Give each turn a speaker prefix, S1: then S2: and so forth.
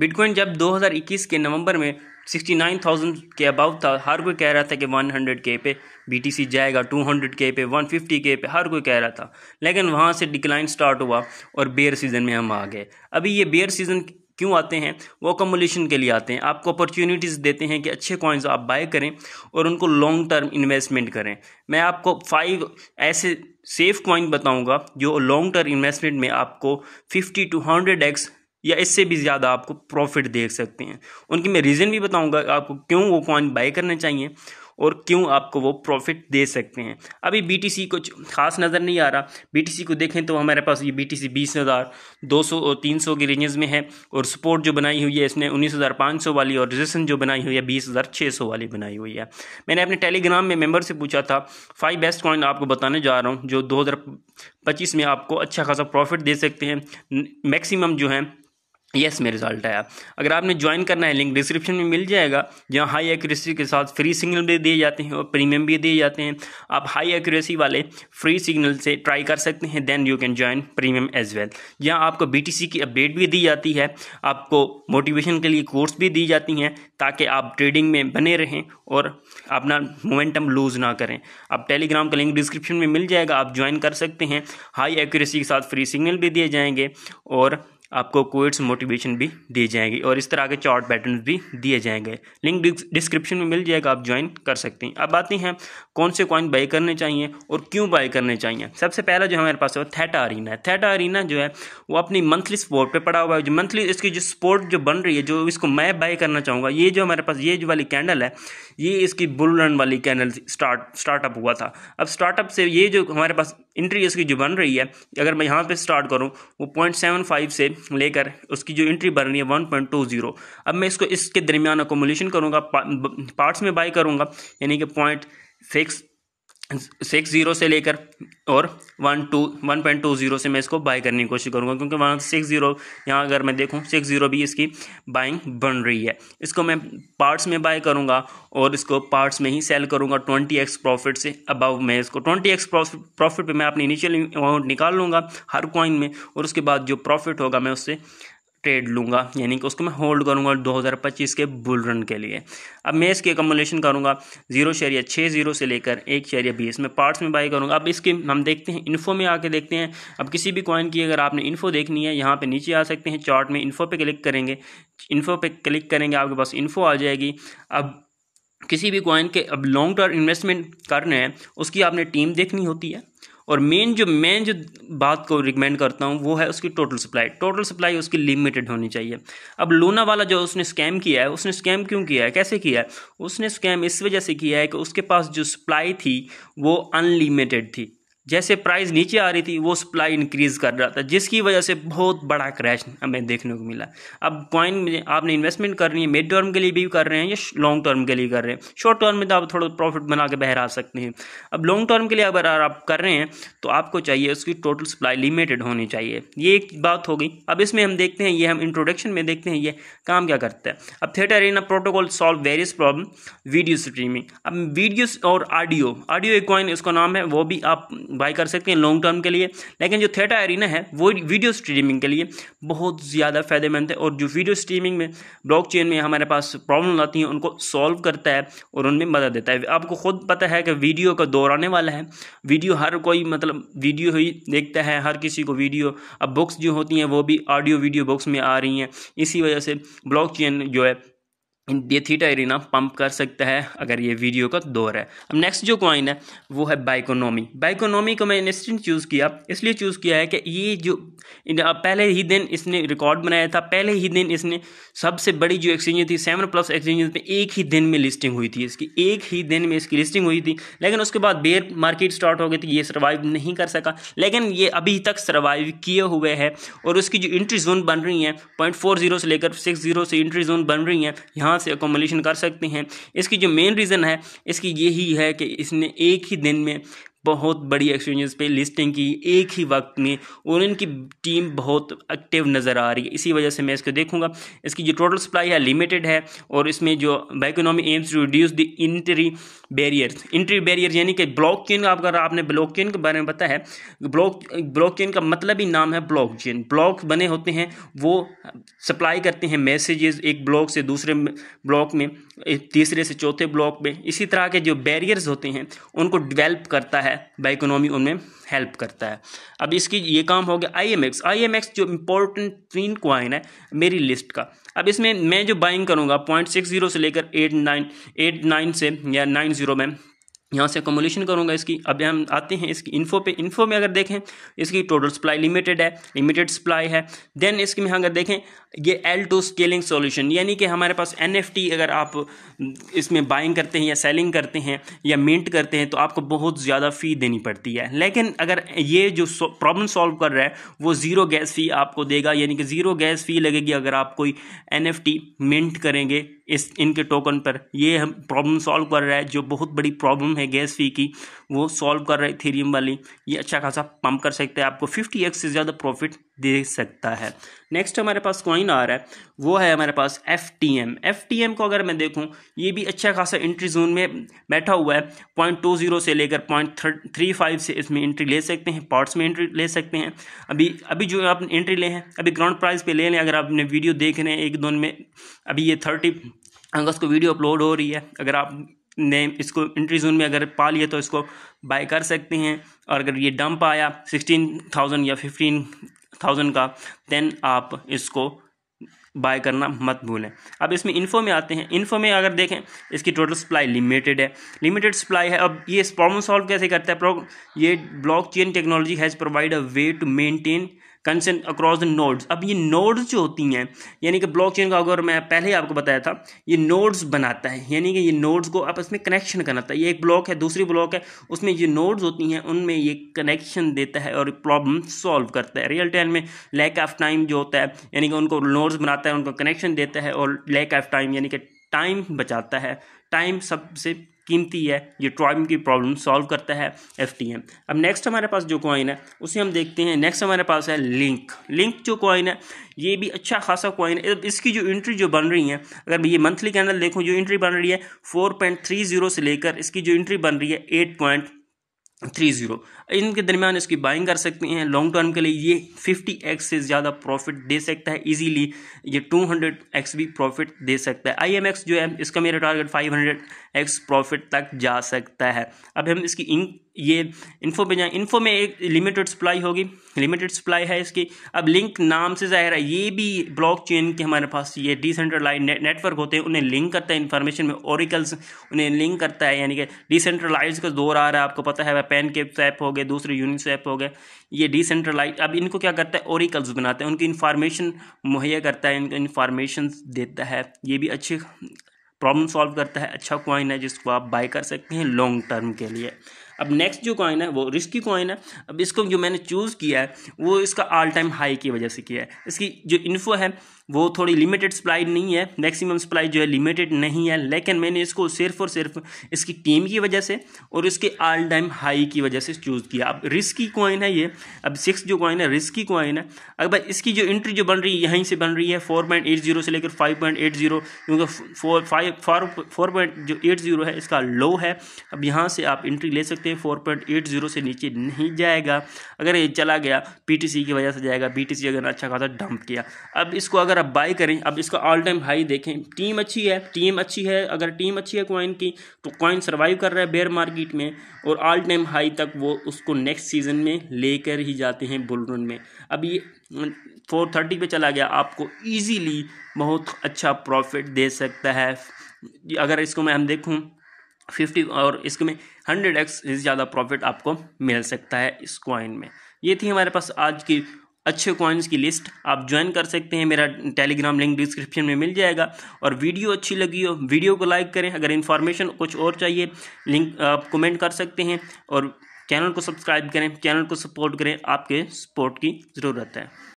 S1: bitcoin जब 2021 के नवंबर में 69,000 के अबाउ था हर कोई कह रहा था कि 100 के पे बीटीसी जाएगा 200 के पे 150 के पे हर कोई कह रहा था लेकिन वहाँ से डिक्लाइन स्टार्ट हुआ और बेयर सीज़न में हम आ गए अभी ये बेयर सीज़न क्यों आते हैं वो कमोलेशन के लिए आते हैं आपको अपॉर्चुनिटीज़ देते हैं कि अच्छे कॉइन्स आप बाय करें और उनको लॉन्ग टर्म इन्वेस्टमेंट करें मैं आपको फाइव ऐसे सेफ कॉइन बताऊंगा जो लॉन्ग टर्म इन्वेस्टमेंट में आपको फिफ्टी टू हंड्रेड एक्स या इससे भी ज़्यादा आपको प्रॉफिट देख सकते हैं उनकी मैं रीज़न भी बताऊंगा आपको क्यों वो कॉइन बाय करना चाहिए और क्यों आपको वो प्रॉफिट दे सकते हैं अभी बी सी कुछ खास नज़र नहीं आ रहा सी को देखें तो हमारे पास ये बी टी सी बीस हज़ार दो सौ और तीन सौ के रेंजेस में है और सपोर्ट जो बनाई हुई है इसने उन्नीस हज़ार पाँच सौ वाली और रजिस्ट्रेशन जो बनाई हुई है बीस हज़ार छः सौ वाली बनाई हुई है मैंने अपने टेलीग्राम में मेम्बर से पूछा था फाइव बेस्ट कॉइन आपको बताने जा रहा हूँ जो दो हज़ार पच्चीस में आपको अच्छा खासा प्रॉफिट दे सकते हैं मैक्सिमम जो है यस में रिजल्ट आया अगर आपने ज्वाइन करना है लिंक डिस्क्रिप्शन में मिल जाएगा जहाँ हाई एक्यूरेसी के साथ फ्री सिग्नल भी दिए जाते हैं और प्रीमियम भी दिए जाते हैं आप हाई एक्यूरेसी वाले फ्री सिग्नल से ट्राई कर सकते हैं then you can join premium as well यहाँ आपको बी की अपडेट भी दी जाती है आपको मोटिवेशन के लिए कोर्स भी दी जाती हैं ताकि आप ट्रेडिंग में बने रहें और अपना मोमेंटम लूज़ ना करें आप टेलीग्राम का लिंक डिस्क्रिप्शन में मिल जाएगा आप ज्वाइन कर सकते हैं हाई एक्यूरेसी के साथ फ्री सिग्नल भी दिए जाएंगे और आपको कोइट्स मोटिवेशन भी दी जाएंगी और इस तरह के चार्ट पैटर्न भी दिए जाएंगे लिंक डिस्क्रिप्शन में मिल जाएगा आप ज्वाइन कर सकते हैं अब आती हैं कौन से कॉइन बाई करने चाहिए और क्यों बाई करने चाहिए सबसे पहला जो हमारे पास है थेटा अरीना है थेटा अरीना जो है वो अपनी मंथली स्पोर्ट पर पड़ा हुआ है जो मंथली इसकी जो स्पोर्ट जो बन रही है जो इसको मैं बाई करना चाहूँगा ये जो हमारे पास ये जो वाली कैंडल है ये इसकी बुल रन वाली कैंडल स्टार्ट स्टार्टअप हुआ था अब स्टार्टअप से ये जो हमारे पास इंट्री इसकी जो बन रही है अगर मैं यहाँ पे स्टार्ट करूँ वो पॉइंट सेवन फाइव से लेकर उसकी जो इंट्री बन रही है वन पॉइंट टू जीरो अब मैं इसको इसके दरमियान अकोमोलेशन करूँगा पार्ट्स में बाई करूँगा यानी कि पॉइंट सिक्स सिक्स ज़ीरो से लेकर और one two one point two zero से मैं इसको बाय करने की कोशिश करूंगा क्योंकि वहाँ सिक्स ज़ीरो यहाँ अगर मैं देखूँ सिक्स ज़ीरो भी इसकी बाइंग बन रही है इसको मैं पार्ट्स में बाय करूंगा और इसको पार्ट्स में ही सेल करूँगा ट्वेंटी एक्स प्रॉफिट से अबव मैं इसको ट्वेंटी एक्स प्रॉफिट पर मैं अपनी इनिशियल अमाउंट निकाल लूँगा हर कॉइन में और उसके बाद जो प्रॉफिट होगा मैं उससे ट्रेड लूँगा यानी कि उसको मैं होल्ड करूँगा 2025 के बुल रन के लिए अब मैं इसकी एकमोलेशन करूँगा जीरो शेरिया छः जीरो से लेकर एक शेरिया बीस में पार्ट्स में बाई करूँगा अब इसके हम देखते हैं इन्फो में आके देखते हैं अब किसी भी कॉइन की अगर आपने इन्फो देखनी है यहाँ पर नीचे आ सकते हैं चार्ट में इन्फो पर क्लिक करेंगे इन्फो पर क्लिक करेंगे आपके पास इन्फो आ जाएगी अब किसी भी कॉइन के अब लॉन्ग टर्म इन्वेस्टमेंट करने हैं उसकी आपने टीम देखनी होती है और मेन जो मैं जो बात को रिकमेंड करता हूँ वो है उसकी टोटल सप्लाई टोटल सप्लाई उसकी लिमिटेड होनी चाहिए अब लोना वाला जो उसने स्कैम किया है उसने स्कैम क्यों किया है कैसे किया है उसने स्कैम इस वजह से किया है कि उसके पास जो सप्लाई थी वो अनलिमिटेड थी जैसे प्राइस नीचे आ रही थी वो सप्लाई इंक्रीज़ कर रहा था जिसकी वजह से बहुत बड़ा क्रैश हमें देखने को मिला अब कॉइन में आपने इन्वेस्टमेंट करनी है मिड टर्म के लिए भी कर रहे हैं या लॉन्ग टर्म के लिए कर रहे हैं शॉर्ट टर्म में तो आप थोड़ा प्रॉफिट बना के बहरा सकते हैं अब लॉन्ग टर्म के लिए अगर आप कर रहे हैं तो आपको चाहिए उसकी टोटल सप्लाई लिमिटेड होनी चाहिए ये एक बात हो गई अब इसमें हम देखते हैं ये हम इंट्रोडक्शन में देखते हैं ये काम क्या करता है अब Theta in protocol solve various problem video streaming अब वीडियो और ऑडियो ऑडियो एक कॉइन इसका नाम है वो भी आप बाई कर सकते हैं लॉन्ग टर्म के लिए लेकिन जो थेटा एरिना है वो वीडियो स्ट्रीमिंग के लिए बहुत ज़्यादा फायदेमंद है और जो वीडियो स्ट्रीमिंग में ब्लॉक में हमारे पास प्रॉब्लम आती हैं उनको सॉल्व करता है और उनमें मदद देता है आपको खुद पता है कि वीडियो का दौर आने वाला है वीडियो हर कोई मतलब वीडियो ही देखता है हर किसी को वीडियो अब बुक्स जो होती हैं वो भी ऑडियो वीडियो बुक्स में आ रही हैं इसी वजह से ब्लॉक जो है ये थीटा एरिना पंप कर सकता है अगर ये वीडियो का दौर है अब नेक्स्ट जो कॉइन है वो है बाइकोनॉमी बाइकोनॉमी को मैंने इंस्टेंट चूज़ किया इसलिए चूज़ किया है कि ये जो पहले ही दिन इसने रिकॉर्ड बनाया था पहले ही दिन इसने सबसे बड़ी जो एक्सचेंज थी सेवन प्लस एक्सचेंज पे एक ही दिन में लिस्टिंग हुई थी इसकी एक ही दिन में इसकी लिस्टिंग हुई थी लेकिन उसके बाद बेयर मार्केट स्टार्ट हो गई थी ये सर्वाइव नहीं कर सका लेकिन ये अभी तक सर्वाइव किए हुए है और उसकी जो इंट्री जोन बन रही है पॉइंट से लेकर सिक्स से इंट्री जोन बन रही है यहाँ यहाँ से अकोमोडेशन कर सकते हैं इसकी जो मेन रीज़न है इसकी यही है कि इसने एक ही दिन में बहुत बड़ी एक्सचेंजेस पे लिस्टिंग की एक ही वक्त में और इनकी टीम बहुत एक्टिव नज़र आ रही है इसी वजह से मैं इसको देखूंगा इसकी जो टोटल सप्लाई है लिमिटेड है और इसमें जो Biconomy aims to reduce the entry barrier entry barrier यानी कि ब्लॉक चेन आपका आपने ब्लॉक चेन के बारे में पता है ब्लॉक ब्लॉक चेन का मतलब ही नाम है ब्लॉक चेन ब्लॉक बने होते हैं वो सप्लाई करते हैं मैसेजेस एक ब्लॉक से दूसरे ब्लॉक में तीसरे से चौथे ब्लॉक में इसी तरह के जो बैरियर्स होते हैं उनको डिवेल्प करता है है बाइकोनॉमी उनमें हेल्प करता है अब इसकी ये काम हो गया I M X I M X जो इम्पोर्टेंट तीन क्वाइन है मेरी लिस्ट का अब इसमें मैं जो बाइंग करूँगा पॉइंट सिक्स जीरो से लेकर एट नाइन एट नाइन से या नाइन जीरो में यहाँ से एकोमोलेशन करूँगा इसकी अब हम आते हैं इसकी इन्फो पे इन्फो में अगर देखें इसकी टोटल सप्लाई लिमिटेड है लिमिटेड सप्लाई है देन इसकी में अगर देखें ये एल टू स्केलिंग सॉल्यूशन यानी कि हमारे पास एन अगर आप इसमें बाइंग करते हैं या सेलिंग करते हैं या मिंट करते हैं तो आपको बहुत ज़्यादा फ़ी देनी पड़ती है लेकिन अगर ये जो प्रॉब्लम सॉल्व कर रहा है वो ज़ीरो गैस फ़ी आपको देगा यानी कि ज़ीरो गैस फ़ी लगेगी अगर आप कोई एन मिंट करेंगे इस इनके टोकन पर ये हम प्रॉब्लम सॉल्व कर रहा है जो बहुत बड़ी प्रॉब्लम है है गैस फी की वो सॉल्व कर रहे थीरियम वाली ये अच्छा खासा पंप कर सकते हैं आपको फिफ्टी एक्स से ज़्यादा प्रॉफिट दे सकता है नेक्स्ट हमारे पास कॉइन आ रहा है वो है हमारे पास F T M F T M को अगर मैं देखूं ये भी अच्छा खासा एंट्री जोन में बैठा हुआ है पॉइंट टू जीरो से लेकर पॉइंट थ्री फाइव से इसमें एंट्री ले सकते हैं पार्ट्स में एंट्री ले सकते हैं अभी अभी जो आप एंट्री ले हैं अभी ग्राउंड प्राइस पे ले लें अगर आपने वीडियो देख रहे हैं एक दोन में अभी ये थर्टी अगस्त को वीडियो अपलोड हो रही है अगर आप नेम इसको इंट्री जोन में अगर पा लिया तो इसको बाय कर सकते हैं और अगर ये डंप आया सिक्सटीन थाउजेंड या फिफ्टीन थाउजेंड का देन आप इसको बाय करना मत भूलें अब इसमें इन्फो में आते हैं इन्फो में अगर देखें इसकी टोटल सप्लाई लिमिटेड है लिमिटेड सप्लाई है अब ये प्रॉब्लम सॉल्व कैसे करता है ये chain technology has provide a way to maintain consent across the nodes अब ये नोड्स जो होती हैं यानी कि ब्लॉकचेन का अगर मैं पहले ही आपको बताया था ये नोड्स बनाता है यानी कि ये नोड्स को आपस में कनेक्शन कराता है ये एक ब्लॉक है दूसरी ब्लॉक है उसमें ये नोड्स होती हैं उनमें ये कनेक्शन देता है और प्रॉब्लम सॉल्व करता है रियल टाइम में लैक ऑफ टाइम जो होता है यानी कि उनको नोड्स बनाता है उनको कनेक्शन देता है और लैक ऑफ टाइम यानी कि टाइम बचाता है टाइम सबसे कीमती है ये ट्रॉइम की प्रॉब्लम सॉल्व करता है एफ अब नेक्स्ट हमारे पास जो कॉइन है उसे हम देखते हैं नेक्स्ट हमारे पास है लिंक लिंक जो कॉइन है ये भी अच्छा खासा कॉइन है इसकी जो इंट्री जो बन रही है अगर ये मंथली कैंडल देखूँ जो इंट्री बन रही है फोर से लेकर इसकी जो इंट्री बन रही है एट थ्री जीरो इनके दरमियान इसकी बाइंग कर सकते हैं लॉन्ग टर्म के लिए ये फिफ्टी एक्स से ज़्यादा प्रॉफिट दे सकता है इजीली ये टू हंड्रेड एक्स भी प्रॉफिट दे सकता है आई एम एक्स जो है इसका मेरा target five hundred x profit तक जा सकता है अब हम इसकी इन ये इन्फो पे जाए इन्फो में एक लिमिटेड सप्लाई होगी लिमिटेड सप्लाई है इसकी अब लिंक नाम से ज़ाहिर है ये भी ब्लॉकचेन के हमारे पास ये डिसेंट्रलाइज ने, नेटवर्क होते हैं उन्हें लिंक करता है इन्फॉर्मेशन में ओरिकल्स उन्हें लिंक करता है यानी कि डिसेंट्रलाइज का दौर आ रहा है आपको पता है वह पेन के ऐप हो गए दूसरे यूनिस ऐप हो गए ये डिसेंट्रलाइज अब इनको क्या करता है ओरिकल्स बनाते हैं उनकी इन्फॉर्मेशन मुहैया करता है इनको इन्फॉर्मेशन देता है ये भी अच्छी प्रॉब्लम सॉल्व करता है अच्छा क्वाइन है जिसको आप बाय कर सकते हैं लॉन्ग टर्म के लिए अब नेक्स्ट जो कॉइन है वो रिस्की कॉइन है अब इसको जो मैंने चूज़ किया है वो इसका ऑल टाइम हाई की वजह से किया है इसकी जो इन्फो है वो थोड़ी लिमिटेड सप्लाई नहीं है मैक्सिमम सप्लाई जो है लिमिटेड नहीं है लेकिन मैंने इसको सिर्फ और सिर्फ इसकी टीम की वजह से और इसके ऑल टाइम हाई की वजह से चूज़ किया अब रिस्की कॉइन है ये अब सिक्स जो कॉइन है रिस्की कॉइन है अगर इसकी जो एंट्री जो बन रही है यहीं से बन रही है फोर पॉइंट एट जीरो से लेकर फाइव पॉइंट एट जीरो क्योंकि फोर फाइव फोर पॉइंट जो एट जीरो है इसका लो है अब यहाँ से आप इंट्री ले सकते सकते हैं फोर पॉइंट एट जीरो से नीचे नहीं जाएगा अगर ये चला गया पीटीसी की वजह से जाएगा बीटीसी अगर अच्छा खासा डंप किया अब इसको अगर आप बाई करें अब इसका ऑल टाइम हाई देखें टीम अच्छी है टीम अच्छी है अगर टीम अच्छी है कॉइन की तो कॉइन सर्वाइव कर रहा है बेयर मार्केट में और ऑल टाइम हाई तक वो उसको नेक्स्ट सीजन में लेकर ही जाते हैं बुल रन में अब ये फोर थर्टी पे चला गया आपको इजीली बहुत अच्छा प्रॉफिट दे सकता है अगर इसको मैं हम देखूं फिफ्टी और इसमें हंड्रेड एक्स ज़्यादा प्रॉफिट आपको मिल सकता है इस कॉइन में ये थी हमारे पास आज की अच्छे कॉइन्स की लिस्ट आप ज्वाइन कर सकते हैं मेरा टेलीग्राम लिंक डिस्क्रिप्शन में मिल जाएगा और वीडियो अच्छी लगी हो वीडियो को लाइक करें अगर इन्फॉर्मेशन कुछ और चाहिए लिंक आप कमेंट कर सकते हैं और चैनल को सब्सक्राइब करें चैनल को सपोर्ट करें आपके सपोर्ट की ज़रूरत है